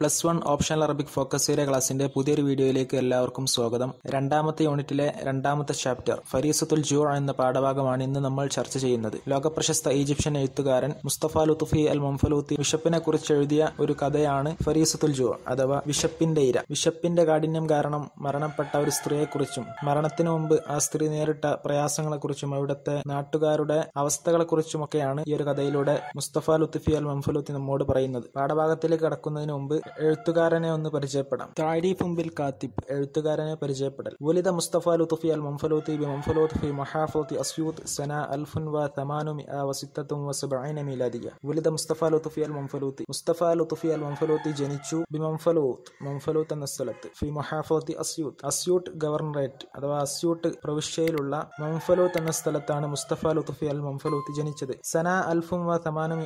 plus one optional Arabic focus area ക്ലാസിന്റെ പുതിയൊരു വീഡിയോയിലേക്ക് എല്ലാവർക്കും സ്വാഗതം രണ്ടാമത്തെ യൂണിറ്റിലെ രണ്ടാമത്തെ ചാപ്റ്റർ ഫരീസത്തുൽ ജൂർ എന്ന പാഠഭാഗമാണ് ഇന്ന് നമ്മൾ ചർച്ച ചെയ്യുന്നത് ലോകപ്രശസ്ത ഈജിപ്ഷ്യൻ എഴുത്തുകാരൻ മുസ്തഫ ലുത്തുഫി അൽ മുംഫലൂത്തി വിഷപ്പിനെ കുറിച്ച് എഴുതിയ ഒരു കഥയാണ് ഫരീസത്തുൽ ജൂർ അഥവാ വിഷപ്പിന്റെ ഇര വിഷപ്പിന്റെ കാഠിന്യം കാരണം മരണപ്പെട്ട ഒരു സ്ത്രീയെക്കുറിച്ചും മരണത്തിന് മുമ്പ് ആ സ്ത്രീ നേരിട്ട പ്രയാസങ്ങളെക്കുറിച്ചും അവിടുത്തെ നാട്ടുകാരുടെ അവസ്ഥകളെക്കുറിച്ചുമൊക്കെയാണ് ഈ ഒരു കഥയിലൂടെ മുസ്തഫ ലുത്തുഫി അൽ മുംഫലൂത്തി നമ്മോട് പറയുന്നത് പാഠഭാഗത്തിലേക്ക് കടക്കുന്നതിന് മുമ്പ് എഴുത്തുകാരനെ ഒന്ന് പരിചയപ്പെടാം താഴി ഫുംബിൽ കാത്തിബ് എഴുത്തുകാരനെ പരിചയപ്പെടൽ വലിത മുസ്തഫ ലുത്തുഫി അൽ ولد مصطفى لطفي المنفلوطي بمنفلوط في محافظة أسيوط سنة വലിത മുസ്തഫ ലുത്തുഫി അൽ لطفي മുസ്തഫ ലുത്തുഫി അൽ المنفلوطي ജനിച്ചു ബിമംഫലൂത്ത് മംഫലൂത്ത് എന്ന സ്ഥലത്ത് ഫി മഹാഫോത്തി അസ്യൂത്ത് അസ്യൂട്ട് ഗവർണറേറ്റ് അഥവാ അസ്യൂട്ട് പ്രവിശ്യയിലുള്ള മംഫലൂത്ത് എന്ന സ്ഥലത്താണ് മുസ്തഫ ലുത്തുഫി അൽ മംഫലൂത്ത് ജനിച്ചത് സന അൽഫും വ തമാനും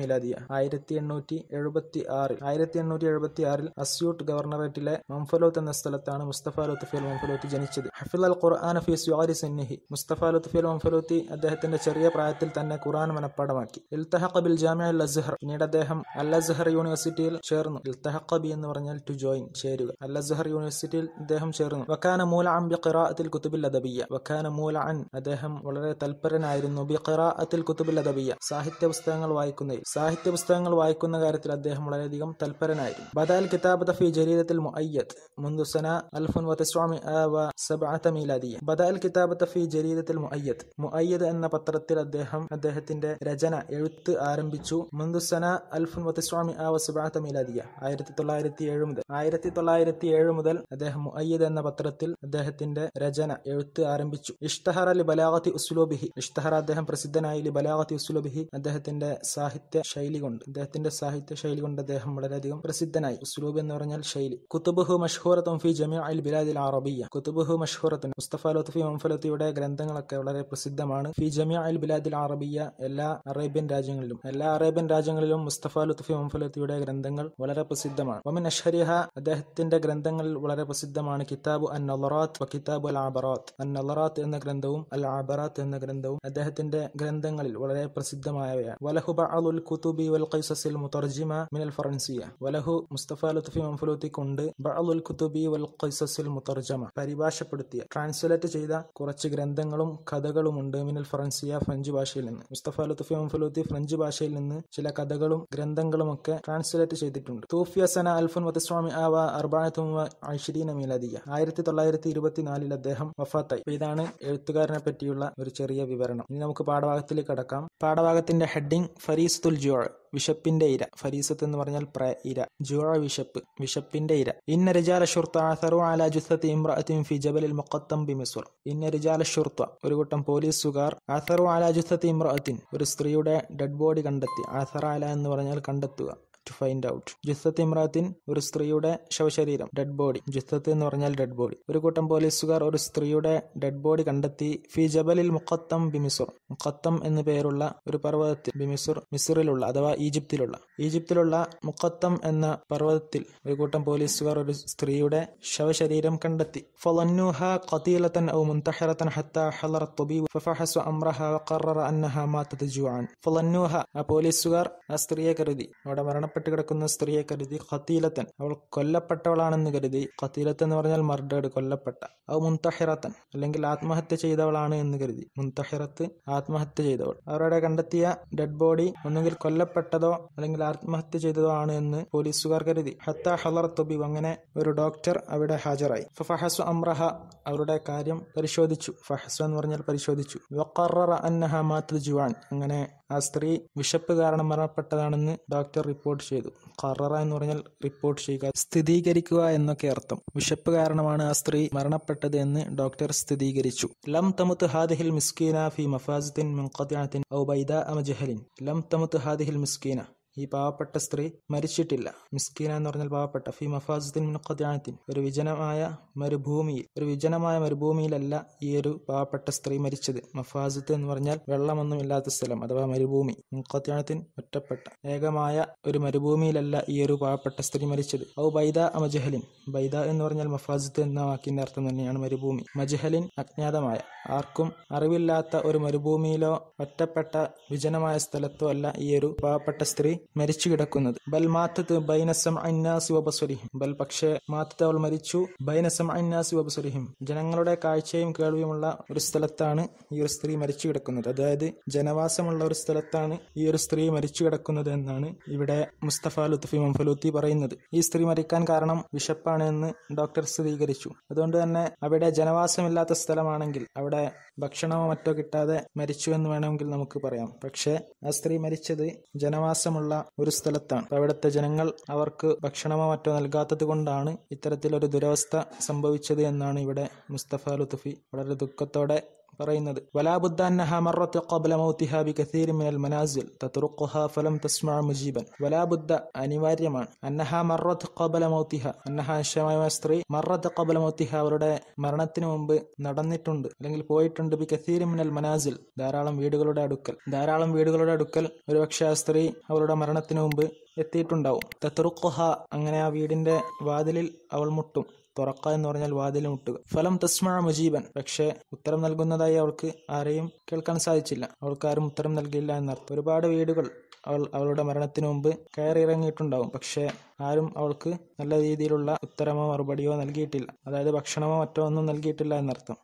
മിലാദിയ ആയിരത്തി എണ്ണൂറ്റി എഴുപത്തി എഴുപത്തി ആറിൽ ആയിരത്തി എണ്ണൂറ്റി എഴുപത്തി ആറിൽ അസ്യൂട്ട് ഗവർണറേറ്റിലെ മംഫലോത്ത് എന്ന സ്ഥലത്താണ് മുസ്തഫ ലുത്ഫിയൽ മംഫലോത്തി ജനിച്ചത് ഹഫിൽ അൽ ഖുർആൻ ഫീസ് യുആരി സന്നിഹി മുസ്തഫ ലുത്ഫിയൽ മംഫലോത്തി അദ്ദേഹത്തിന്റെ ചെറിയ പ്രായത്തിൽ തന്നെ ഖുർആൻ മനഃപ്പാടമാക്കി ഇൽത്തഹഖ ബിൽ ജാമ്യ അൽ അസ്ഹർ പിന്നീട് അദ്ദേഹം അൽ അസ്ഹർ യൂണിവേഴ്സിറ്റിയിൽ ചേർന്നു ഇൽത്തഹഖ ബി എന്ന് പറഞ്ഞാൽ ടു ജോയിൻ ചേരുക അൽ അസ്ഹർ യൂണിവേഴ്സിറ്റിയിൽ അദ്ദേഹം ചേർന്നു വക്കാന മൂല അം ബി ഖിറാഅത്തിൽ കുത്തുബിൽ അദബിയ വക്കാന മൂല അൻ അദ്ദേഹം വളരെ തൽപരനായിരുന്നു ബി ഖിറാഅത്തിൽ കുത്തുബിൽ അദബിയ സാഹിത്യ പുസ്തകങ്ങൾ വായിക്കുന്നതിൽ സാഹിത്യ പുസ്തകങ്ങൾ വായിക്കുന്ന കാര്യത്തിൽ അദ്ദേഹം അദ്ദേഹം വളരെയധികം തൽപരനായിരുന്നു ബദൽ കിതാബത്ത് ഫി ജരീദത്തിൽ മുഅയ്യത്ത് منذ سنة 1907 മീലാദിയ ബദൽ കിതാബത്ത് ഫി ജരീദത്തിൽ മുഅയ്യത്ത് മുഅയ്യദ് എന്ന പത്രത്തിൽ അദ്ദേഹം അദ്ദേഹത്തിന്റെ രചന എഴുത്ത് ആരംഭിച്ചു منذ سنة 1907 മീലാദിയ ആയിരത്തി തൊള്ളായിരത്തി ഏഴ് മുതൽ ആയിരത്തി തൊള്ളായിരത്തി ഏഴ് മുതൽ അദ്ദേഹം മുഅയ്യദ് എന്ന പത്രത്തിൽ അദ്ദേഹത്തിന്റെ രചന എഴുത്ത് ആരംഭിച്ചു ഇഷ്തഹറ ലി ബലാഗത്തി ഉസ്ലുബിഹി ഇഷ്തഹറ അദ്ദേഹം പ്രസിദ്ധനായി ലി ബലാഗത്തി ഉസ്ലുബിഹി അദ്ദേഹത്തിന്റെ സാഹിത്യ ശൈലി കൊണ്ട് അദ്ദേഹത്തിന്റെ സാഹിത്യ ശൈലി കൊണ്ട് കൊണ്ട് അദ്ദേഹം വളരെയധികം പ്രസിദ്ധനായി ഉസ്ലൂബ് എന്ന് പറഞ്ഞാൽ ശൈലി കുത്തുബുഹു മഷ്ഹൂറത്തും ഫി ജമീ അൽ ബിലാദിൽ അറബിയ കുത്തുബുഹു മഷ്ഹൂറത്തുൻ മുസ്തഫ ലുത്ഫി മുംഫലുത്തിയുടെ ഗ്രന്ഥങ്ങളൊക്കെ വളരെ പ്രസിദ്ധമാണ് ഫി ജമീ അൽ ബിലാദിൽ അറബിയ എല്ലാ അറേബ്യൻ രാജ്യങ്ങളിലും എല്ലാ അറേബ്യൻ രാജ്യങ്ങളിലും മുസ്തഫ ലുത്ഫി മുംഫലുത്തിയുടെ ഗ്രന്ഥങ്ങൾ വളരെ പ്രസിദ്ധമാണ് ഒമൻ അഷരിഹ അദ്ദേഹത്തിന്റെ ഗ്രന്ഥങ്ങൾ വളരെ പ്രസിദ്ധമാണ് കിതാബ് അൻ നലറാത്ത് കിതാബ് അൽ ആബറാത്ത് അൻ നലറാത്ത് എന്ന ഗ്രന്ഥവും അൽ ആബറാത്ത് എന്ന ഗ്രന്ഥവും അദ്ദേഹത്തിന്റെ ഗ്രന്ഥങ്ങളിൽ വളരെ പ്രസിദ്ധമായവയാണ് വലഹുബ അലുൽ കുത്തുബി വൽ ഖൈസസിൽ മുത്തർജിമ من الفرنسية വലഹു مصطفى لطفي منفلوത്തി കൊണ്ട് ബഅദുൽ കുതുബി വൽ ഖിസസിൽ മുതർജമ പരിഭാഷപ്പെടുത്തിയ ട്രാൻസ്ലേറ്റ് ചെയ്ത കുറച്ച് ഗ്രന്ഥങ്ങളും കഥകളും ഉണ്ട് മിനൽ ഫറൻസിയ ഫ്രഞ്ച് ഭാഷയിൽ നിന്ന് മുസ്തഫ ലുത്തുഫി മംഫലൂത്തി ഫ്രഞ്ച് ഭാഷയിൽ നിന്ന് ചില കഥകളും ഗ്രന്ഥങ്ങളും ഒക്കെ ട്രാൻസ്ലേറ്റ് ചെയ്തിട്ടുണ്ട് തൂഫിയ സന അൽഫുൻ വത്തസ്വാമി ആവ അർബാനത്തുമ ഐഷിരീന മീലദിയ ആയിരത്തി തൊള്ളായിരത്തി ഇരുപത്തിനാലിൽ അദ്ദേഹം വഫാത്തായി ഇതാണ് എഴുത്തുകാരനെ പറ്റിയുള്ള ഒരു ചെറിയ വിവരണം ഇനി നമുക്ക് പാഠഭാഗത്തിലേക്ക് കടക്കാം പാഠഭാഗത്തിന്റെ ഹെഡിംഗ് ഫരീസുൽ ജോൾ വിശപ്പിന്റെ ഇര ഫരീസത്ത് എന്ന് പറഞ്ഞാൽ പ്ര ഇര ജുറ വിശപ്പ് വിശപ്പിന്റെ ഇര ഇന്ന രജാല ഷുർത്ത ജബലിൽ മുഖത്തം ബി ഇന്ന റിജാല ഷുർത്ത ഒരു കൂട്ടം പോലീസുകാർ ആസറു ആല ഇമ്രഅത്തിൻ ഒരു സ്ത്രീയുടെ ഡെഡ് ബോഡി കണ്ടെത്തി ആസറ ആല എന്ന് പറഞ്ഞാൽ കണ്ടെത്തുക ടു ഫൈൻഡ് ഔട്ട് ജുസ്സത്ത് ഇമ്രാത്തിൻ ഒരു സ്ത്രീയുടെ ശവശരീരം ഡെഡ് ബോഡി ജുസ്സത്ത് എന്ന് പറഞ്ഞാൽ ഡെഡ് ബോഡി ഒരു കൂട്ടം പോലീസുകാർ ഒരു സ്ത്രീയുടെ ഡെഡ് ബോഡി കണ്ടെത്തി ഫി ജബലിൽ മുഖത്തം ബിമിസുർ മുഖത്തം എന്ന് പേരുള്ള ഒരു പർവ്വതത്തിൽ ബിമിസുർ മിസുറിലുള്ള അഥവാ ഈജിപ്തിലുള്ള ഈജിപ്തിലുള്ള മുഖത്തം എന്ന പർവ്വതത്തിൽ ഒരു കൂട്ടം പോലീസുകാർ ഒരു സ്ത്രീയുടെ ശവശരീരം കണ്ടെത്തി ഫലന്നുഹ ഖതീലതൻ ഔ മുൻതഹറതൻ ഹത്ത ഹലറ ത്വബീബ് ഫഫഹസ അംറഹ വഖററ അന്നഹ മാതത് ജുആൻ ഫലന്നുഹ ആ പോലീസുകാർ ആ സ്ത്രീയെ കരുതി അവിടെ മരണ മരണപ്പെട്ട് കിടക്കുന്ന സ്ത്രീയെ കരുതി ഖത്തീലത്തൻ അവൾ കൊല്ലപ്പെട്ടവളാണെന്ന് കരുതി ഖത്തീലത്ത് എന്ന് പറഞ്ഞാൽ മർഡേഡ് കൊല്ലപ്പെട്ട അവ മുൻതഹിറത്തൻ അല്ലെങ്കിൽ ആത്മഹത്യ ചെയ്തവളാണ് എന്ന് കരുതി മുൻതഹിറത്ത് ആത്മഹത്യ ചെയ്തവൾ അവരുടെ കണ്ടെത്തിയ ഡെഡ് ബോഡി ഒന്നുകിൽ കൊല്ലപ്പെട്ടതോ അല്ലെങ്കിൽ ആത്മഹത്യ ചെയ്തതോ ആണ് എന്ന് പോലീസുകാർ കരുതി ഹത്ത ഹലർ തൊബി അങ്ങനെ ഒരു ഡോക്ടർ അവിടെ ഹാജരായി ഫഹസു അമ്രഹ അവരുടെ കാര്യം പരിശോധിച്ചു ഫഹസു എന്ന് പറഞ്ഞാൽ പരിശോധിച്ചു അന്നഹ മാത്തുൽ ജുവാൻ അങ്ങനെ ആ സ്ത്രീ വിശപ്പ് കാരണം മരണപ്പെട്ടതാണെന്ന് ഡോക്ടർ റിപ്പോർട്ട് ചെയ്തു കററ എന്ന് പറഞ്ഞാൽ റിപ്പോർട്ട് ചെയ്യുക സ്ഥിരീകരിക്കുക എന്നൊക്കെ അർത്ഥം വിശപ്പ് കാരണമാണ് ആ സ്ത്രീ മരണപ്പെട്ടത് എന്ന് ഡോക്ടർ സ്ഥിരീകരിച്ചു ലം തമുത്ത് ഹാദിഹിൽ മിസ്കീന ഫി മഫാസുദ്ദീൻ മുൻഖത്തിൻ ഔ ബൈദ അമജഹലിൻ ലം തമുത്ത് ഹാദിഹിൽ മിസ്കീന ഈ പാവപ്പെട്ട സ്ത്രീ മരിച്ചിട്ടില്ല മിസ്കീന എന്ന് പറഞ്ഞാൽ പാവപ്പെട്ട ഫി മഫാസുദ്ദിൻ മുഖദ്യാനത്തിൻ ഒരു വിജനമായ മരുഭൂമിയിൽ ഒരു വിജനമായ മരുഭൂമിയിലല്ല ഈ ഒരു പാവപ്പെട്ട സ്ത്രീ മരിച്ചത് മഫാസുദ്ദീൻ എന്ന് പറഞ്ഞാൽ വെള്ളമൊന്നും ഇല്ലാത്ത സ്ഥലം അഥവാ മരുഭൂമി മുഖദ്യാനത്തിൻ ഒറ്റപ്പെട്ട ഏകമായ ഒരു മരുഭൂമിയിലല്ല ഈ ഒരു പാവപ്പെട്ട സ്ത്രീ മരിച്ചത് ഔ ബൈദ മജഹലിൻ ബൈദ എന്ന് പറഞ്ഞാൽ മഫാസുദ്ദീൻ എന്ന വാക്കിന്റെ അർത്ഥം തന്നെയാണ് മരുഭൂമി മജഹലിൻ അജ്ഞാതമായ ആർക്കും അറിവില്ലാത്ത ഒരു മരുഭൂമിയിലോ ഒറ്റപ്പെട്ട വിജനമായ സ്ഥലത്തോ അല്ല ഈ ഒരു പാവപ്പെട്ട സ്ത്രീ മരിച്ചു കിടക്കുന്നത് ബൽ മാത്തത്ത് ബൈനസം അന്നാസി വബസുലിഹിം ബൽ പക്ഷേ മാത്തത്ത് അവൾ മരിച്ചു ബൈനസം അന്നാസി വബസുലിഹിം ജനങ്ങളുടെ കാഴ്ചയും കേൾവിയുമുള്ള ഒരു സ്ഥലത്താണ് ഈ ഒരു സ്ത്രീ മരിച്ചു കിടക്കുന്നത് അതായത് ജനവാസമുള്ള ഒരു സ്ഥലത്താണ് ഈ ഒരു സ്ത്രീ മരിച്ചു കിടക്കുന്നത് എന്നാണ് ഇവിടെ മുസ്തഫ ലുത്ഫി മംഫലൂത്തി പറയുന്നത് ഈ സ്ത്രീ മരിക്കാൻ കാരണം വിശപ്പാണ് എന്ന് ഡോക്ടർ സ്ഥിരീകരിച്ചു അതുകൊണ്ട് തന്നെ അവിടെ ജനവാസമില്ലാത്ത സ്ഥലമാണെങ്കിൽ അവിടെ ഭക്ഷണമോ മറ്റോ കിട്ടാതെ മരിച്ചു എന്ന് വേണമെങ്കിൽ നമുക്ക് പറയാം പക്ഷേ ആ സ്ത്രീ മരിച്ചത് ജനവാസമുള്ള ഉള്ള ഒരു സ്ഥലത്താണ് അവിടുത്തെ ജനങ്ങൾ അവർക്ക് ഭക്ഷണമോ മറ്റോ നൽകാത്തത് കൊണ്ടാണ് ഇത്തരത്തിലൊരു ദുരവസ്ഥ സംഭവിച്ചത് എന്നാണ് ഇവിടെ മുസ്തഫ ലുത്തുഫി വളരെ ദുഃഖത്തോടെ പറയുന്നത് ബി മനാസിൽ ഫലം തസ്മഅ മുജീബൻ വലാബുദ്ദ അനിവാര്യമാണ് സ്ത്രീ മറത്ത് ഖബ്ല അവരുടെ മരണത്തിന് മുമ്പ് നടന്നിട്ടുണ്ട് അല്ലെങ്കിൽ പോയിട്ടുണ്ട് ബി കസീരി മിനൽ മനാസിൽ ധാരാളം വീടുകളുടെ അടുക്കൽ ധാരാളം വീടുകളുടെ അടുക്കൽ പക്ഷേ ആ സ്ത്രീ അവരുടെ മരണത്തിന് മുമ്പ് എത്തിയിട്ടുണ്ടാവും തത്റുഖുഹ അങ്ങനെ ആ വീടിന്റെ വാതിലിൽ അവൾ മുട്ടും തുറക്ക എന്ന് പറഞ്ഞാൽ വാതിൽ മുട്ടുക ഫലം തസ്മ മുജീബൻ പക്ഷേ ഉത്തരം നൽകുന്നതായി അവൾക്ക് ആരെയും കേൾക്കാൻ സാധിച്ചില്ല അവൾക്ക് ആരും ഉത്തരം നൽകിയില്ല എന്നർത്ഥം ഒരുപാട് വീടുകൾ അവൾ അവളുടെ മരണത്തിനു മുമ്പ് കയറിയിറങ്ങിയിട്ടുണ്ടാവും പക്ഷേ ആരും അവൾക്ക് നല്ല രീതിയിലുള്ള ഉത്തരമോ മറുപടിയോ നൽകിയിട്ടില്ല അതായത് ഭക്ഷണമോ മറ്റോ ഒന്നും നൽകിയിട്ടില്ല എന്നർത്ഥം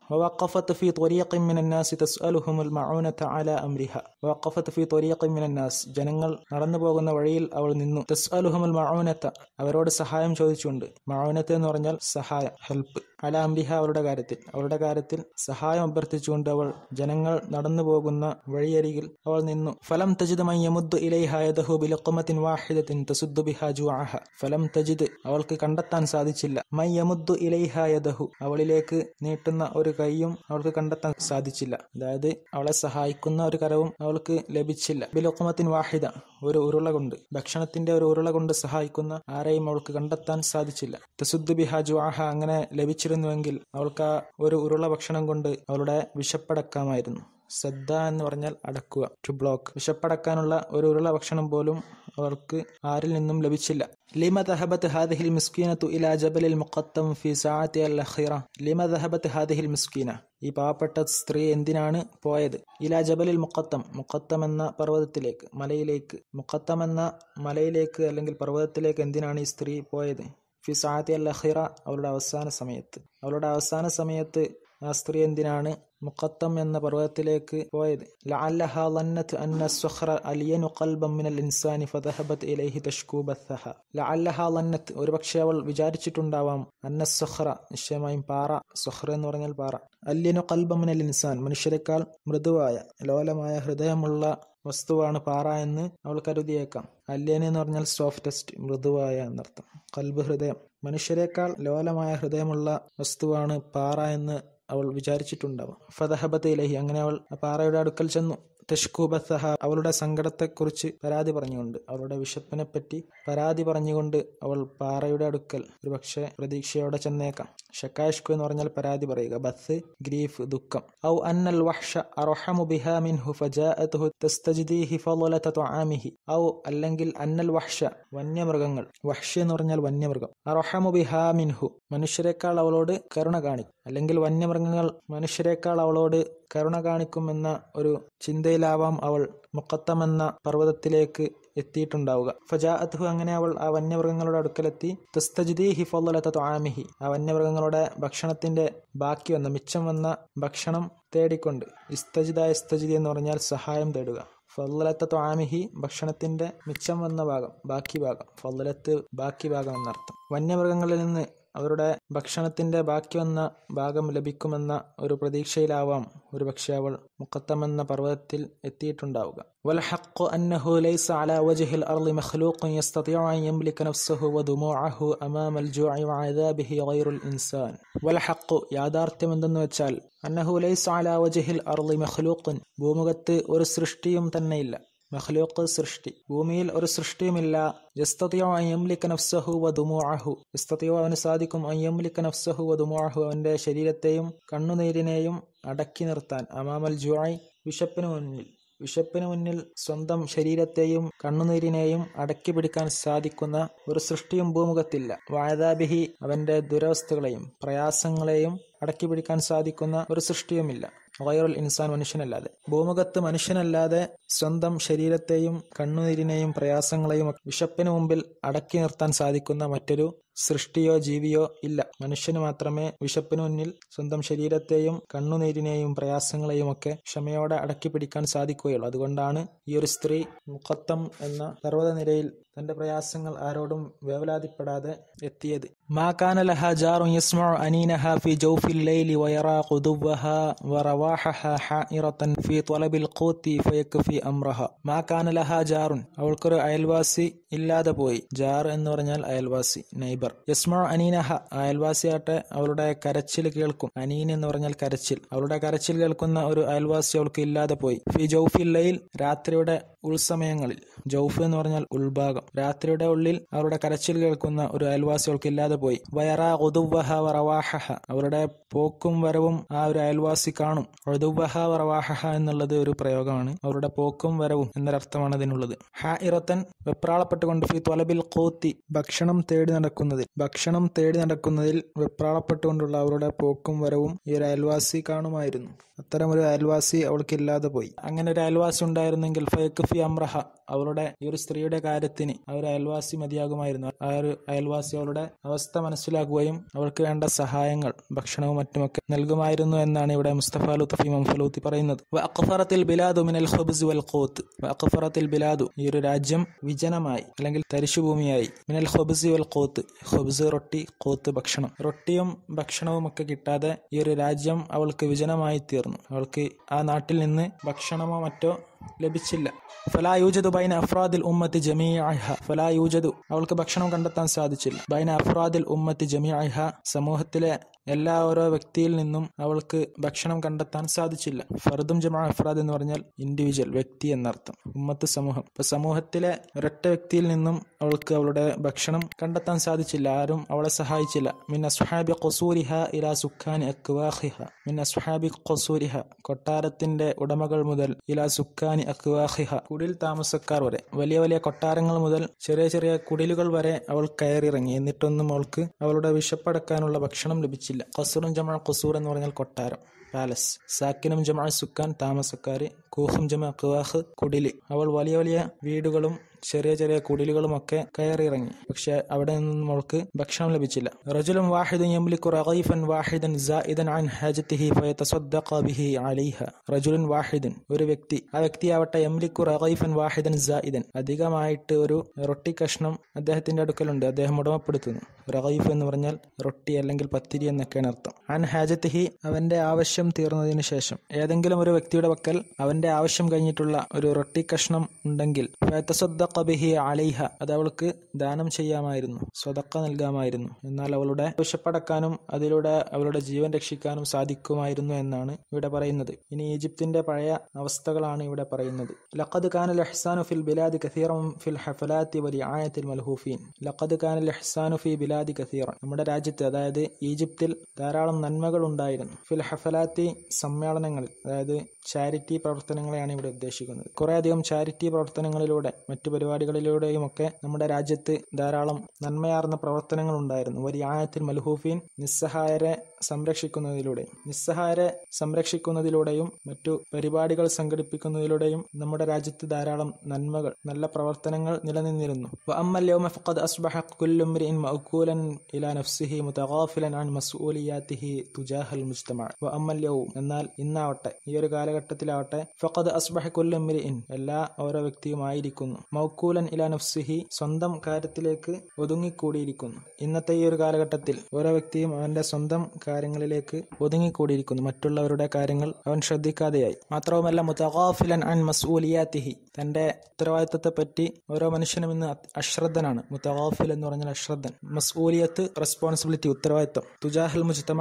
ജനങ്ങൾ നടന്നു പോകുന്ന വഴിയിൽ അവൾ നിന്നു അവരോട് സഹായം ചോദിച്ചുകൊണ്ട് മൗനത്ത് എന്ന് പറഞ്ഞാൽ സഹായം ഹെൽപ്പ് അലാംബിഹ അവരുടെ കാര്യത്തിൽ അവരുടെ കാര്യത്തിൽ സഹായം അഭ്യർത്ഥിച്ചുകൊണ്ട് അവൾ ജനങ്ങൾ നടന്നു പോകുന്ന വഴിയരികിൽ അവൾ നിന്നു ഫലം തജിദ് മയ്യമുദ് ഇലൈഹായദഹു ബിലക്കുമത്തിൻ വാഹിദത്തിൻ തസുദ്ദു ബിഹാജു ആഹ ഫലം തജിദ് അവൾക്ക് കണ്ടെത്താൻ സാധിച്ചില്ല മയ്യമുദ്ദു ഇലൈഹായദഹു അവളിലേക്ക് നീട്ടുന്ന ഒരു കൈയും അവൾക്ക് കണ്ടെത്താൻ സാധിച്ചില്ല അതായത് അവളെ സഹായിക്കുന്ന ഒരു കരവും അവൾക്ക് ലഭിച്ചില്ല ബിലക്കുമത്തിൻ വാഹിദ ഒരു ഉരുള കൊണ്ട് ഭക്ഷണത്തിന്റെ ഒരു ഉരുള കൊണ്ട് സഹായിക്കുന്ന ആരെയും അവൾക്ക് കണ്ടെത്താൻ സാധിച്ചില്ല തസുദ്ദു ബിഹാജു ആഹ അങ്ങനെ ലഭിച്ചു ജീവിച്ചിരുന്നുവെങ്കിൽ അവൾക്ക് ആ ഒരു ഉരുള ഭക്ഷണം കൊണ്ട് അവളുടെ വിശപ്പടക്കാമായിരുന്നു ശ്രദ്ധ എന്ന് പറഞ്ഞാൽ അടക്കുക ടു ബ്ലോക്ക് വിശപ്പടക്കാനുള്ള ഒരു ഉരുള ഭക്ഷണം പോലും അവർക്ക് ആരിൽ നിന്നും ലഭിച്ചില്ല ലിമ ذهبت ഹാദിഹിൽ المسكينة ഇലാ جبل المقتم ഫി ساعتها الأخيرة ലിമ ذهبت ഹാദിഹിൽ മിസ്കീന ഈ പാവപ്പെട്ട സ്ത്രീ എന്തിനാണ് പോയത് ഇലാ ജബലിൽ മുക്കത്തം മുക്കത്തം എന്ന പർവ്വതത്തിലേക്ക് മലയിലേക്ക് മുക്കത്തം എന്ന മലയിലേക്ക് അല്ലെങ്കിൽ പർവ്വതത്തിലേക്ക് എന്തിനാണ് ഈ സ്ത്രീ പോയത് ഫി സാത്തി അൽ അഹിറ അവളുടെ അവസാന സമയത്ത് അവളുടെ അവസാന സമയത്ത് ആ സ്ത്രീ എന്തിനാണ് മുഖത്തം എന്ന പർവ്വതത്തിലേക്ക് പോയത് ലഅല്ലഹ الصخر قلبا من فذهبت تشكو بثها ഒരുപക്ഷെ അവൾ വിചാരിച്ചിട്ടുണ്ടാവാം അന്ന സുഖ്ര നിശ്ചയമായും പാറ സുഖ്ര എന്ന് പറഞ്ഞാൽ പാറ അല്യനു കൽബമിനൽ ഇൻസാൻ മനുഷ്യരെക്കാൾ മൃദുവായ ലോലമായ ഹൃദയമുള്ള വസ്തുവാണ് പാറ എന്ന് അവൾ കരുതിയേക്കാം അല്യന എന്ന് പറഞ്ഞാൽ സോഫ്റ്റസ്റ്റ് മൃദുവായ എന്നർത്ഥം കൽബ് ഹൃദയം മനുഷ്യരെക്കാൾ ലോലമായ ഹൃദയമുള്ള വസ്തുവാണ് പാറ എന്ന് അവൾ വിചാരിച്ചിട്ടുണ്ടാവാം ഫതഹബത്തയിലഹി അങ്ങനെ അവൾ പാറയുടെ അടുക്കൽ ചെന്നു തഷ്കൂബത്തഹ അവളുടെ സങ്കടത്തെക്കുറിച്ച് പരാതി പറഞ്ഞുകൊണ്ട് അവളുടെ വിശപ്പിനെപ്പറ്റി പരാതി പറഞ്ഞുകൊണ്ട് അവൾ പാറയുടെ അടുക്കൽ ഒരു പക്ഷേ പ്രതീക്ഷയോടെ ചെന്നേക്കാം ഷക്കാഷ്കു എന്ന് പറഞ്ഞാൽ പരാതി പറയുക ബസ് ഗ്രീഫ് ദുഃഖം ഔ അന്നൽ വഹ്ഷ അർഹമു ബിഹ മിൻഹു ഫജാഅത്ഹു തസ്തജ്ദീഹി ഫളലത തുആമിഹി ഔ അല്ലെങ്കിൽ അന്നൽ വഹ്ഷ വന്യമൃഗങ്ങൾ വഹ്ഷ എന്ന് പറഞ്ഞാൽ വന്യമൃഗം അർഹമു ബിഹാ മിൻഹു മനുഷ്യരെക്കാൾ അവളോട് കരുണ കാണിക്കും അല്ലെങ്കിൽ വന്യമൃഗങ്ങൾ മനുഷ്യരെക്കാൾ അവളോട് കരുണ കാണിക്കുമെന്ന ഒരു ചിന്തയിലാവാം അവൾ മുക്കത്തമെന്ന പർവ്വതത്തിലേക്ക് എത്തിയിട്ടുണ്ടാവുക ഫജാഅത്ഹു അങ്ങനെ അവൾ ആ വന്യമൃഗങ്ങളുടെ അടുക്കലെത്തി തുസ്തജിദി ഹിഫോലത്ത ആമിഹി ആ വന്യമൃഗങ്ങളുടെ ഭക്ഷണത്തിന്റെ ബാക്കി വന്ന മിച്ചം വന്ന ഭക്ഷണം തേടിക്കൊണ്ട് ഇസ്തജിദ ഇസ്തജിദി എന്ന് പറഞ്ഞാൽ സഹായം തേടുക ഫല്ലത്ത് ത്വാമിഹി ഭക്ഷണത്തിന്റെ മിച്ചം വന്ന ഭാഗം ബാക്കി ഭാഗം ഫല്ലത്ത് ബാക്കി ഭാഗം എന്നർത്ഥം വന്യമൃഗങ്ങളിൽ നിന്ന് അവരുടെ ഭക്ഷണത്തിന്റെ ബാക്കി വന്ന ഭാഗം ലഭിക്കുമെന്ന ഒരു പ്രതീക്ഷയിലാവാം പക്ഷെ അവൾ മുക്കത്തമെന്ന പർവ്വതത്തിൽ എത്തിയിട്ടുണ്ടാവുക യാഥാർത്ഥ്യം എന്തെന്ന് വെച്ചാൽ അന്നഹു അർളി ഭൂമുഖത്ത് ഒരു സൃഷ്ടിയും തന്നെയില്ല മഹ്ലൂക്ക് സൃഷ്ടി ഭൂമിയിൽ ഒരു സൃഷ്ടിയുമില്ല യസ്തയോ അയ്യംലിക്ക നഫ്സഹു വധുമുഹു യസ്തയോ അവന് സാധിക്കും അയ്യംലിക്ക നഫ്സഹു വധുമുഹു അവന്റെ ശരീരത്തെയും കണ്ണുനീരിനെയും അടക്കി നിർത്താൻ അമാമൽ ജുവായ് വിശപ്പിന് മുന്നിൽ വിശപ്പിന് മുന്നിൽ സ്വന്തം ശരീരത്തെയും കണ്ണുനീരിനെയും അടക്കി പിടിക്കാൻ സാധിക്കുന്ന ഒരു സൃഷ്ടിയും ഭൂമുഖത്തില്ല വാഴദാബിഹി അവന്റെ ദുരവസ്ഥകളെയും പ്രയാസങ്ങളെയും അടക്കി പിടിക്കാൻ സാധിക്കുന്ന ഒരു സൃഷ്ടിയുമില്ല വയറുൽ ഇൻസാൻ മനുഷ്യനല്ലാതെ ഭൂമുഖത്ത് മനുഷ്യനല്ലാതെ സ്വന്തം ശരീരത്തെയും കണ്ണുനീരിനെയും പ്രയാസങ്ങളെയും വിശപ്പിന് മുമ്പിൽ അടക്കി നിർത്താൻ സാധിക്കുന്ന മറ്റൊരു സൃഷ്ടിയോ ജീവിയോ ഇല്ല മനുഷ്യന് മാത്രമേ വിശപ്പിന് മുന്നിൽ സ്വന്തം ശരീരത്തെയും കണ്ണുനീരിനെയും പ്രയാസങ്ങളെയും ഒക്കെ ക്ഷമയോടെ അടക്കി പിടിക്കാൻ സാധിക്കുകയുള്ളൂ അതുകൊണ്ടാണ് ഈ ഒരു സ്ത്രീ മുഖത്തം എന്ന പർവ്വത നിരയിൽ തന്റെ പ്രയാസങ്ങൾ ആരോടും വേവലാതിപ്പെടാതെ എത്തിയത് മാ യസ്മഉ ജൗഫിൽ ലൈലി തലബിൽ മാ കാന അവൾക്കൊരു അയൽവാസി ഇല്ലാതെ പോയി ജാർ എന്ന് പറഞ്ഞാൽ അയൽവാസി നൈബർ യസ്മഉ അനീനഹ അയൽവാസിയാട്ടെ അവളുടെ കരച്ചിൽ കേൾക്കും അനീൻ എന്ന് പറഞ്ഞാൽ കരച്ചിൽ അവളുടെ കരച്ചിൽ കേൾക്കുന്ന ഒരു അയൽവാസി അവൾക്ക് ഇല്ലാതെ പോയി ഫി ജൗഫിൽ ലൈൽ രാത്രിയുടെ ഉൾസമയങ്ങളിൽ ജൌഫ് എന്ന് പറഞ്ഞാൽ ഉൾഭാഗം രാത്രിയുടെ ഉള്ളിൽ അവരുടെ കരച്ചിൽ കേൾക്കുന്ന ഒരു അയൽവാസികൾക്ക് ഇല്ലാതെ പോയി വയറാ ഒതുവഹ വറവാഹ അവരുടെ പോക്കും വരവും ആ ഒരു അയൽവാസി കാണും ഒതുവഹ വറവാഹ എന്നുള്ളത് ഒരു പ്രയോഗമാണ് അവരുടെ പോക്കും വരവും എന്നൊരർത്ഥമാണ് അതിനുള്ളത് ഹ ഇറത്തൻ വെപ്രാളപ്പെട്ടുകൊണ്ട് ഫി തൊലബിൽ കോത്തി ഭക്ഷണം തേടി നടക്കുന്നതിൽ ഭക്ഷണം തേടി നടക്കുന്നതിൽ വെപ്രാളപ്പെട്ടുകൊണ്ടുള്ള അവരുടെ പോക്കും വരവും ഈ ഒരു അയൽവാസി കാണുമായിരുന്നു അത്തരം ഒരു അയൽവാസി അവൾക്ക് ഇല്ലാതെ പോയി അങ്ങനെ ഒരു അയൽവാസി ഉണ്ടായിരുന്നെങ്കിൽ ഫയക്ക് ഫി أمرها അവളുടെ ഈ ഒരു സ്ത്രീയുടെ കാര്യത്തിന് ആ ഒരു അയൽവാസി മതിയാകുമായിരുന്നു ആ ഒരു അയൽവാസി അവളുടെ അവസ്ഥ മനസ്സിലാക്കുകയും അവൾക്ക് വേണ്ട സഹായങ്ങൾ ഭക്ഷണവും മറ്റുമൊക്കെ നൽകുമായിരുന്നു എന്നാണ് ഇവിടെ മുസ്തഫ ലുത്തഫി മംഫലൂത്തി പറയുന്നത് അക്ഫറത്തിൽ ബിലാദു മിനൽ ഹുബ്സ് വൽ ഖോത്ത് അക്ഫറത്തിൽ ബിലാദു ഈ ഒരു രാജ്യം വിജനമായി അല്ലെങ്കിൽ തരിശുഭൂമിയായി മിനൽ ഹുബ്സ് വൽ ഖോത്ത് ഹുബ്സ് റൊട്ടി കോത്ത് ഭക്ഷണം റൊട്ടിയും ഭക്ഷണവും ഒക്കെ കിട്ടാതെ ഈ ഒരു രാജ്യം അവൾക്ക് വിജനമായി തീർന്നു അവൾക്ക് ആ നാട്ടിൽ നിന്ന് ഭക്ഷണമോ മറ്റോ ലഭിച്ചില്ല ഫലായൂജതു ബൈന അഫ്രാദിൽ ഉമ്മത്ത് ജമീഅഹ ഫലാ യൂജദു അവൾക്ക് ഭക്ഷണം കണ്ടെത്താൻ സാധിച്ചില്ല ബൈന അഫ്രാദിൽ ഉമ്മത്ത് ജമീഅഹ സമൂഹത്തിലെ എല്ലാ ഓരോ വ്യക്തിയിൽ നിന്നും അവൾക്ക് ഭക്ഷണം കണ്ടെത്താൻ സാധിച്ചില്ല ഫർദും ജമാ അഫ്രാദ് എന്ന് പറഞ്ഞാൽ ഇൻഡിവിജ്വൽ വ്യക്തി എന്നർത്ഥം ഉമ്മത്ത് സമൂഹം ഇപ്പൊ സമൂഹത്തിലെ ഒരൊറ്റ വ്യക്തിയിൽ നിന്നും അവൾക്ക് അവളുടെ ഭക്ഷണം കണ്ടെത്താൻ സാധിച്ചില്ല ആരും അവളെ സഹായിച്ചില്ല മിൻ അസ്ഹാബി ഇലാ സുഖാൻ അക്വാഹിഹ മിൻ അസ്ഹാബി കൊട്ടാരത്തിന്റെ ഉടമകൾ മുതൽ ഇലാ സുഖാൻ അക്വാഹിഹ കുടിൽ താമസക്കാർ വരെ വലിയ വലിയ കൊട്ടാരങ്ങൾ മുതൽ ചെറിയ ചെറിയ കുടിലുകൾ വരെ അവൾ കയറിറങ്ങി എന്നിട്ടൊന്നും അവൾക്ക് അവളുടെ വിശപ്പടക്കാനുള്ള ഭക്ഷണം ലഭിച്ചില്ല ഇല്ല ഖസൂറും ജമ ഖസൂർ എന്ന് പറഞ്ഞാൽ കൊട്ടാരം പാലസ് സാക്കിനും ജമ സുക്കാൻ താമസക്കാർ കൂഹും ജമ കുവാഹ് കുടിലി അവൾ വലിയ വലിയ വീടുകളും ചെറിയ ചെറിയ കുടിലുകളുമൊക്കെ കയറിയിറങ്ങി പക്ഷെ അവിടെ നിന്നും അവൾക്ക് ഭക്ഷണം ലഭിച്ചില്ല റജുലും വാഹിദൻ യംലിക്കു റഗീഫൻ വാഹിദൻ സായിദൻ അൻ ബിഹി വാഹിദൻ ഒരു വ്യക്തി ആ ആവട്ടെ യംലിക്കു റഹൈഫൻ വാഹിദൻ സായിദൻ അധികമായിട്ട് ഒരു റൊട്ടി കഷ്ണം അദ്ദേഹത്തിന്റെ അടുക്കലുണ്ട് അദ്ദേഹം ഉടമപ്പെടുത്തുന്നു റഹൈഫ് എന്ന് പറഞ്ഞാൽ റൊട്ടി അല്ലെങ്കിൽ പത്തിരി എന്നൊക്കെയാണ് അർത്ഥം അൻ ഹാജത്തിഹി അവന്റെ ആവശ്യം തീർന്നതിന് ശേഷം ഏതെങ്കിലും ഒരു വ്യക്തിയുടെ പക്കൽ അവൻ തന്റെ ആവശ്യം കഴിഞ്ഞിട്ടുള്ള ഒരു റൊട്ടി കഷ്ണം ഉണ്ടെങ്കിൽ ബിഹി അലൈഹ അത് അവൾക്ക് ദാനം ചെയ്യാമായിരുന്നു സ്വതക്ക നൽകാമായിരുന്നു എന്നാൽ അവളുടെ വിശപ്പടക്കാനും അതിലൂടെ അവളുടെ ജീവൻ രക്ഷിക്കാനും സാധിക്കുമായിരുന്നു എന്നാണ് ഇവിടെ പറയുന്നത് ഇനി ഈജിപ്തിന്റെ പഴയ അവസ്ഥകളാണ് ഇവിടെ പറയുന്നത് ലഖദ് ഖാൻ അൽ ഫിൽ ബിലാദി കസീറം ഫിൽ ഹഫലാത്തി വലി ആയത്തിൽ മൽഹൂഫീൻ ലഖദ് ഖാൻ അൽ ഫി ബിലാദി കസീറൻ നമ്മുടെ രാജ്യത്ത് അതായത് ഈജിപ്തിൽ ധാരാളം നന്മകൾ ഉണ്ടായിരുന്നു ഫിൽ ഹഫലാത്തി സമ്മേളനങ്ങളിൽ അതായത് ചാരിറ്റി പ്രവർത്തനം പ്രവർത്തനങ്ങളെയാണ് ഇവിടെ ഉദ്ദേശിക്കുന്നത് കുറേയധികം ചാരിറ്റി പ്രവർത്തനങ്ങളിലൂടെ മറ്റു പരിപാടികളിലൂടെയുമൊക്കെ നമ്മുടെ രാജ്യത്ത് ധാരാളം നന്മയാർന്ന പ്രവർത്തനങ്ങൾ ഉണ്ടായിരുന്നു ഒരു യാനത്തിൽ മൽഹൂഫീൻ നിസ്സഹായരെ സംരക്ഷിക്കുന്നതിലൂടെ നിസ്സഹായരെ സംരക്ഷിക്കുന്നതിലൂടെയും മറ്റു പരിപാടികൾ സംഘടിപ്പിക്കുന്നതിലൂടെയും നമ്മുടെ രാജ്യത്ത് ധാരാളം നന്മകൾ നല്ല പ്രവർത്തനങ്ങൾ നിലനിന്നിരുന്നു എന്നാൽ ഇന്നാവട്ടെ ഈ ഒരു കാലഘട്ടത്തിലാവട്ടെ ഫഖദ് അസ്ബഹ കൊല്ലംമിരിൻ എല്ലാ ഓരോ വ്യക്തിയുമായിരിക്കുന്നു മൗക്കൂലൻ ഇല നഫ്സിഹി സ്വന്തം കാര്യത്തിലേക്ക് ഒതുങ്ങിക്കൂടിയിരിക്കുന്നു ഇന്നത്തെ ഈ ഒരു കാലഘട്ടത്തിൽ ഓരോ വ്യക്തിയും അവന്റെ സ്വന്തം കാര്യങ്ങളിലേക്ക് ഒതുങ്ങിക്കൂടിയിരിക്കുന്നു മറ്റുള്ളവരുടെ കാര്യങ്ങൾ അവൻ ശ്രദ്ധിക്കാതെയായി മാത്രവുമല്ല മുതഖാഫിലൻ അൻ മസൂലിയാത്തിഹി തന്റെ പറ്റി ഓരോ മനുഷ്യനും ഇന്ന് അശ്രദ്ധനാണ് മുതഖാഫിൽ എന്ന് പറഞ്ഞാൽ അശ്രദ്ധൻ മസൂലിയത്ത് റെസ്പോൺസിബിലിറ്റി ഉത്തരവാദിത്വം തുജാഹൽ മുജ്തമ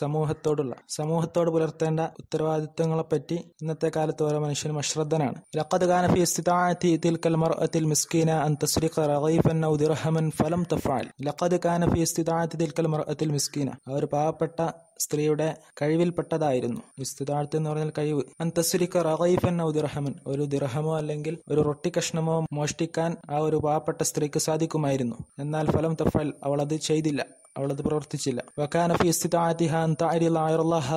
സമൂഹത്തോടുള്ള സമൂഹത്തോട് പുലർത്തേണ്ട ഉത്തരവാദിത്വങ്ങളെപ്പറ്റി ഇന്നത്തെ കാലം കാലത്ത് ഓരോ മനുഷ്യനും അശ്രദ്ധനാണ് لقد كان في استطاعتي تلك المرأة المسكينة أن تسرق رغيفا أو درهما فلم تفعل لقد كان في استطاعتي تلك المرأة المسكينة അവർ പാവപ്പെട്ട സ്ത്രീയുടെ കഴിവിൽപ്പെട്ടതായിരുന്നു വിസ്തുതാഴ്ത്ത് എന്ന് പറഞ്ഞാൽ കഴിവ് അന്തസുരിക്ക റഹൈഫൻ ഔ ദിർഹമൻ ഒരു ദിർഹമോ അല്ലെങ്കിൽ ഒരു റൊട്ടി കഷ്ണമോ മോഷ്ടിക്കാൻ ആ ഒരു പാവപ്പെട്ട സ്ത്രീക്ക് സാധിക്കുമായിരുന്നു എന്നാൽ ഫലം തഫൽ അവൾ അത് ചെയ്തില്ല അവളത് പ്രവർത്തിച്ചില്ല വക്കാന ഫി ഇസ്തിതാഅത്തിഹ അൻ തഅരിള അയറലഹ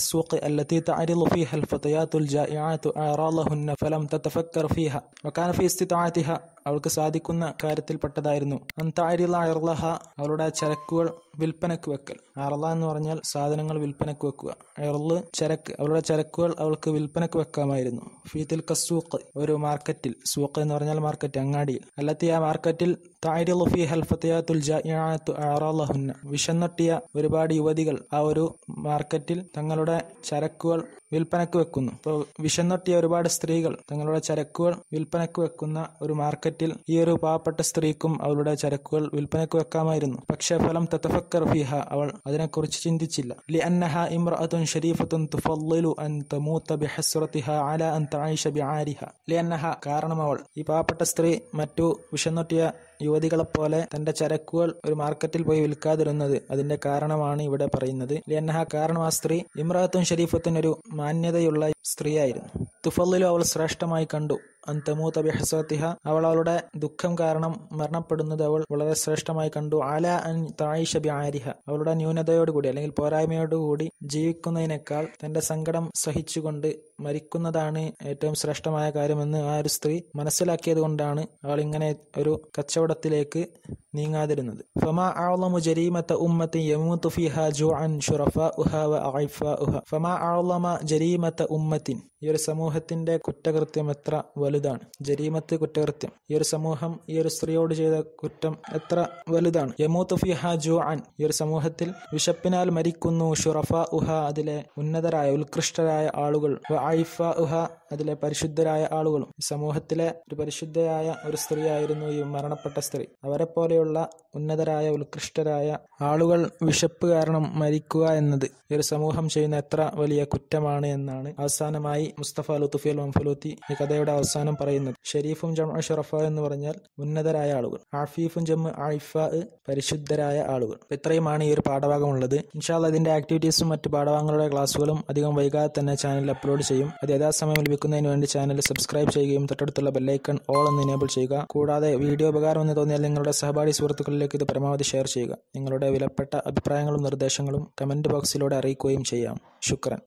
السوق التي تعرض فيها الفتيات الجائعات أعراضهن فلم تتفكر فيها وكان في استطاعتها അവൾക്ക് സാധിക്കുന്ന കാര്യത്തിൽപ്പെട്ടതായിരുന്നു പെട്ടതായിരുന്നു അയർലഹ അവളുടെ ചരക്കുകൾ വിൽപ്പനക്ക് വെക്കൽ അയർല എന്ന് പറഞ്ഞാൽ സാധനങ്ങൾ വിൽപ്പനക്ക് വെക്കുക അയർല് ചരക്ക് അവളുടെ ചരക്കുകൾ അവൾക്ക് വിൽപ്പനക്ക് വെക്കാമായിരുന്നു ഫീത്തിൽ കസൂക്ക് ഒരു മാർക്കറ്റിൽ സൂക്ക് എന്ന് പറഞ്ഞാൽ മാർക്കറ്റ് അങ്ങാടിയിൽ അല്ലാത്ത ആ മാർക്കറ്റിൽ താരിലുഫി ഹൽഫത്തിയാത്തുൽ വിഷന്നൊട്ടിയ ഒരുപാട് യുവതികൾ ആ ഒരു മാർക്കറ്റിൽ തങ്ങളുടെ ചരക്കുകൾ വിൽപ്പനക്ക് വെക്കുന്നു ഇപ്പോൾ വിഷന്നൊട്ടിയ ഒരുപാട് സ്ത്രീകൾ തങ്ങളുടെ ചരക്കുകൾ വിൽപ്പനക്ക് വെക്കുന്ന ഒരു മാർക്കറ്റിൽ ഈ ഒരു പാവപ്പെട്ട സ്ത്രീക്കും അവളുടെ ചരക്കുകൾ വിൽപ്പനക്ക് വെക്കാമായിരുന്നു പക്ഷേ ഫലം തത്തഫക്കർ ഫിഹ അവൾ അതിനെക്കുറിച്ച് ചിന്തിച്ചില്ല അൻ അൻ കാരണം അവൾ ഈ പാവപ്പെട്ട സ്ത്രീ മറ്റു വിഷന്നൊട്ടിയ യുവതികളെപ്പോലെ തന്റെ ചരക്കുകൾ ഒരു മാർക്കറ്റിൽ പോയി വിൽക്കാതിരുന്നത് അതിന്റെ കാരണമാണ് ഇവിടെ പറയുന്നത് ലിയന്നഹ കാരണം ആ സ്ത്രീ ഇമ്രാത്തും ഷരീഫത്തിനൊരു ഒരു മാന്യതയുള്ള സ്ത്രീയായിരുന്നു തുഫല്ലിലും അവൾ ശ്രേഷ്ഠമായി കണ്ടു അന്തമൂത്ത ബിഹസത്തിഹ അവൾ അവളുടെ ദുഃഖം കാരണം മരണപ്പെടുന്നത് അവൾ വളരെ ശ്രേഷ്ഠമായി കണ്ടു അല അൻ തായിഷ ബി അവളുടെ ന്യൂനതയോടുകൂടി അല്ലെങ്കിൽ പോരായ്മയോടുകൂടി ജീവിക്കുന്നതിനേക്കാൾ തന്റെ സങ്കടം സഹിച്ചുകൊണ്ട് മരിക്കുന്നതാണ് ഏറ്റവും ശ്രേഷ്ഠമായ കാര്യമെന്ന് ആ ഒരു സ്ത്രീ മനസ്സിലാക്കിയത് കൊണ്ടാണ് അവൾ ഇങ്ങനെ ഒരു കച്ചവടത്തിലേക്ക് നീങ്ങാതിരുന്നത് ഈ ഒരു സമൂഹത്തിന്റെ കുറ്റകൃത്യം എത്ര വലുതാണ് ജരീമത്ത് കുറ്റകൃത്യം ഈ ഒരു സമൂഹം ഈ ഒരു സ്ത്രീയോട് ചെയ്ത കുറ്റം എത്ര വലുതാണ് ഈ ഒരു സമൂഹത്തിൽ വിശപ്പിനാൽ മരിക്കുന്നു ഷുറഫ ഉഹ അതിലെ ഉന്നതരായ ഉത്കൃഷ്ടരായ ആളുകൾ അതിലെ പരിശുദ്ധരായ ആളുകളും സമൂഹത്തിലെ ഒരു പരിശുദ്ധയായ ഒരു സ്ത്രീ ആയിരുന്നു ഈ മരണപ്പെട്ട സ്ത്രീ അവരെ പോലെയുള്ള ഉന്നതരായ ഉത്കൃഷ്ടരായ ആളുകൾ വിശപ്പ് കാരണം മരിക്കുക എന്നത് ഈ ഒരു സമൂഹം ചെയ്യുന്ന എത്ര വലിയ കുറ്റമാണ് എന്നാണ് അവസാനമായി മുസ്തഫ ലുത്തുഫി അൽ മംഫലൂത്തി ഈ കഥയുടെ അവസാനം പറയുന്നത് ഷെരീഫും ജമ ഷറഫ എന്ന് പറഞ്ഞാൽ ഉന്നതരായ ആളുകൾ ആഫീഫും ജം ആഫ പരിശുദ്ധരായ ആളുകൾ ഇത്രയുമാണ് ഈ ഒരു പാഠഭാഗമുള്ളത് ഇൻഷാല്ല ഇതിന്റെ ആക്ടിവിറ്റീസും മറ്റു പാഠഭാഗങ്ങളുടെ ക്ലാസ്സുകളും അധികം വൈകാതെ തന്നെ ചാനലിൽ അപ്ലോഡ് ചെയ്യും അത് യഥാസമയം ലഭിക്കും കേൾക്കുന്നതിന് വേണ്ടി ചാനൽ സബ്സ്ക്രൈബ് ചെയ്യുകയും തൊട്ടടുത്തുള്ള ബെല്ലൈക്കൺ ഓൾ എന്ന് എനേബിൾ ചെയ്യുക കൂടാതെ വീഡിയോ ഉപകാരമെന്ന് തോന്നിയാൽ നിങ്ങളുടെ സഹപാഠി സുഹൃത്തുക്കളിലേക്ക് ഇത് പരമാവധി ഷെയർ ചെയ്യുക നിങ്ങളുടെ വിലപ്പെട്ട അഭിപ്രായങ്ങളും നിർദ്ദേശങ്ങളും കമൻറ്റ് ബോക്സിലൂടെ അറിയിക്കുകയും ചെയ്യാം ശുക്രൻ